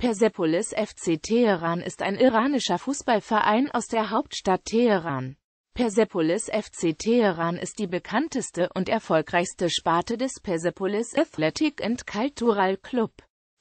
Persepolis FC Teheran ist ein iranischer Fußballverein aus der Hauptstadt Teheran. Persepolis FC Teheran ist die bekannteste und erfolgreichste Sparte des Persepolis Athletic and Cultural Club,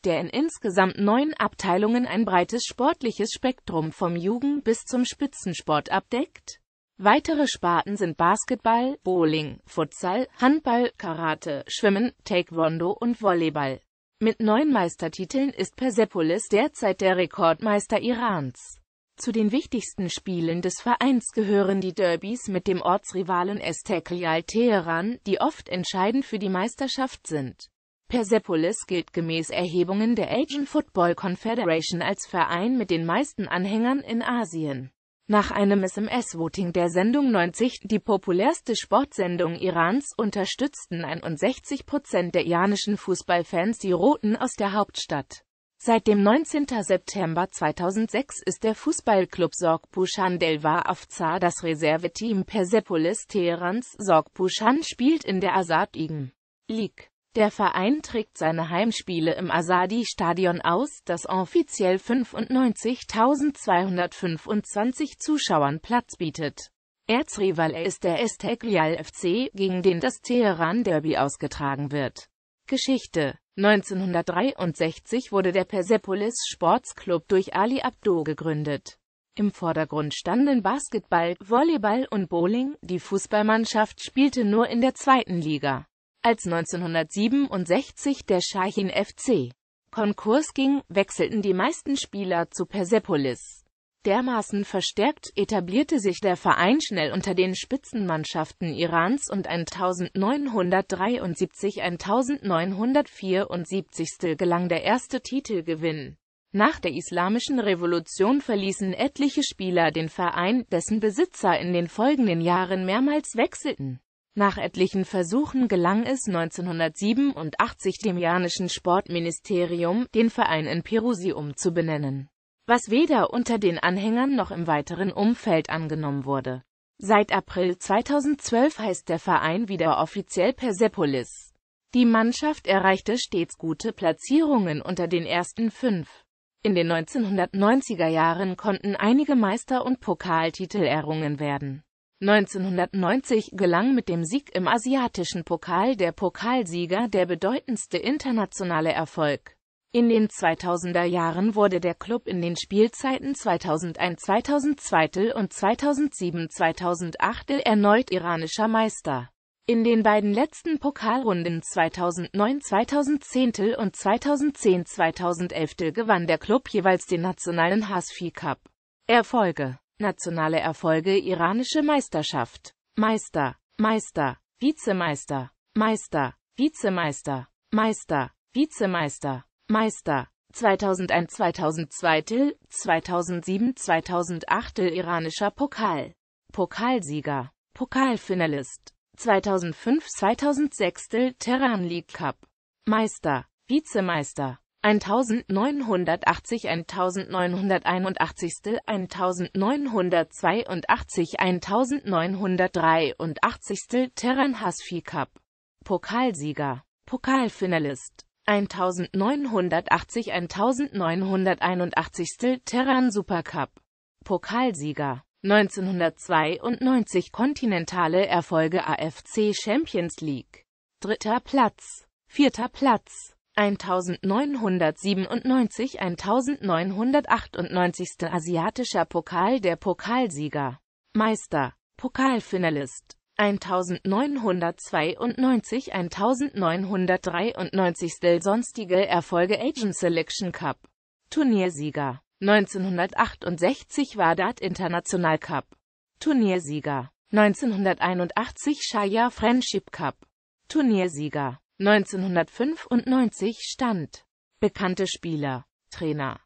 der in insgesamt neun Abteilungen ein breites sportliches Spektrum vom Jugend- bis zum Spitzensport abdeckt. Weitere Sparten sind Basketball, Bowling, Futsal, Handball, Karate, Schwimmen, Taekwondo und Volleyball. Mit neun Meistertiteln ist Persepolis derzeit der Rekordmeister Irans. Zu den wichtigsten Spielen des Vereins gehören die Derbys mit dem Ortsrivalen Esteklial Teheran, die oft entscheidend für die Meisterschaft sind. Persepolis gilt gemäß Erhebungen der Asian Football Confederation als Verein mit den meisten Anhängern in Asien. Nach einem SMS-Voting der Sendung 90, die populärste Sportsendung Irans, unterstützten 61 Prozent der iranischen Fußballfans die Roten aus der Hauptstadt. Seit dem 19. September 2006 ist der Fußballclub Sorgpushan Delva Afzar das Reserveteam Persepolis Teherans. Sorgpushan spielt in der Azad Igen League. Der Verein trägt seine Heimspiele im Asadi-Stadion aus, das offiziell 95.225 Zuschauern Platz bietet. Erzrivale ist der Esteghlal FC, gegen den das Teheran-Derby ausgetragen wird. Geschichte 1963 wurde der Persepolis Sports Club durch Ali Abdo gegründet. Im Vordergrund standen Basketball, Volleyball und Bowling, die Fußballmannschaft spielte nur in der zweiten Liga. Als 1967 der Shahin FC Konkurs ging, wechselten die meisten Spieler zu Persepolis. Dermaßen verstärkt etablierte sich der Verein schnell unter den Spitzenmannschaften Irans und 1973-1974 gelang der erste Titelgewinn. Nach der Islamischen Revolution verließen etliche Spieler den Verein, dessen Besitzer in den folgenden Jahren mehrmals wechselten. Nach etlichen Versuchen gelang es 1987 dem janischen Sportministerium, den Verein in Perusi umzubenennen, was weder unter den Anhängern noch im weiteren Umfeld angenommen wurde. Seit April 2012 heißt der Verein wieder offiziell Persepolis. Die Mannschaft erreichte stets gute Platzierungen unter den ersten fünf. In den 1990er Jahren konnten einige Meister- und Pokaltitel errungen werden. 1990 gelang mit dem Sieg im asiatischen Pokal der Pokalsieger der bedeutendste internationale Erfolg. In den 2000er Jahren wurde der Club in den Spielzeiten 2001, 2002 und 2007, 2008 erneut iranischer Meister. In den beiden letzten Pokalrunden 2009, 2010 und 2010, 2011 gewann der Club jeweils den nationalen HSV Cup. Erfolge Nationale Erfolge Iranische Meisterschaft Meister, Meister, Vizemeister, Meister, Vizemeister, Meister, Vizemeister, Meister. 2001 2002 Till, 2007 2008 Till iranischer Pokal. Pokalsieger, Pokalfinalist. 2005 2006 Till Terran League Cup. Meister, Vizemeister, 1980, 1981, 1982, 1983, Terran Hasfi Cup. Pokalsieger, Pokalfinalist. 1980, 1981, Terran Supercup. Pokalsieger. 1992 kontinentale Erfolge AFC Champions League. Dritter Platz, vierter Platz. 1997 1998. Asiatischer Pokal Der Pokalsieger, Meister, Pokalfinalist 1992 1993. Sonstige Erfolge Agent Selection Cup, Turniersieger 1968 Wadat International Cup, Turniersieger 1981 Shaya Friendship Cup, Turniersieger 1995 stand. Bekannte Spieler, Trainer